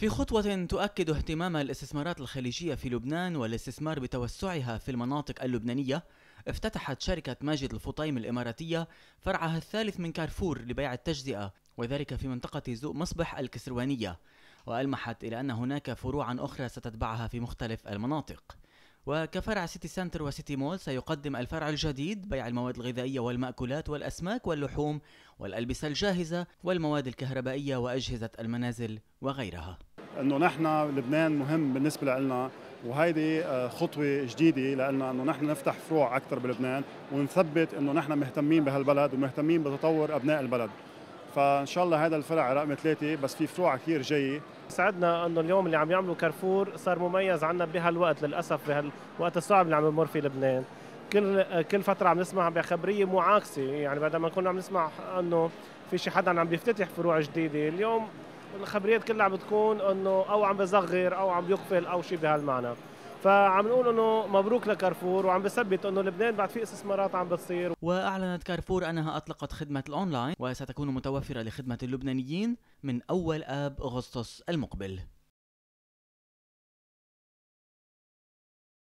في خطوة تؤكد اهتمام الاستثمارات الخليجية في لبنان والاستثمار بتوسعها في المناطق اللبنانية، افتتحت شركة ماجد الفطيم الإماراتية فرعها الثالث من كارفور لبيع التجزئة، وذلك في منطقة زوء مصبح الكسروانية، وألمحت إلى أن هناك فروعا أخرى ستتبعها في مختلف المناطق. وكفرع سيتي سنتر وسيتي مول سيقدم الفرع الجديد بيع المواد الغذائية والمأكولات والأسماك واللحوم والألبسة الجاهزة والمواد الكهربائية وأجهزة المنازل وغيرها انه نحن لبنان مهم بالنسبه لنا وهيدي آه، خطوه جديده لنا انه نحن نفتح فروع اكثر بلبنان ونثبت انه نحن مهتمين بهالبلد ومهتمين بتطور ابناء البلد فان شاء الله هذا الفرع رقم ثلاثه بس في فروع كثير جايه سعدنا انه اليوم اللي عم يعملوا كارفور صار مميز عنا بهالوقت للاسف بهالوقت الصعب اللي عم نمر فيه لبنان كل آه، كل فتره عم نسمع بخبريه معاكسه يعني بدل ما كنا عم نسمع انه في شي حدا عم بيفتتح فروع جديده اليوم الخبريات كلها عم بتكون انه او عم بصغر او عم بيقفل او شيء بهالمعنى فعم نقول انه مبروك لكارفور وعم بثبت انه لبنان بعد في استثمارات عم بتصير واعلنت كارفور انها اطلقت خدمه الاونلاين وستكون متوفره لخدمه اللبنانيين من اول اب اغسطس المقبل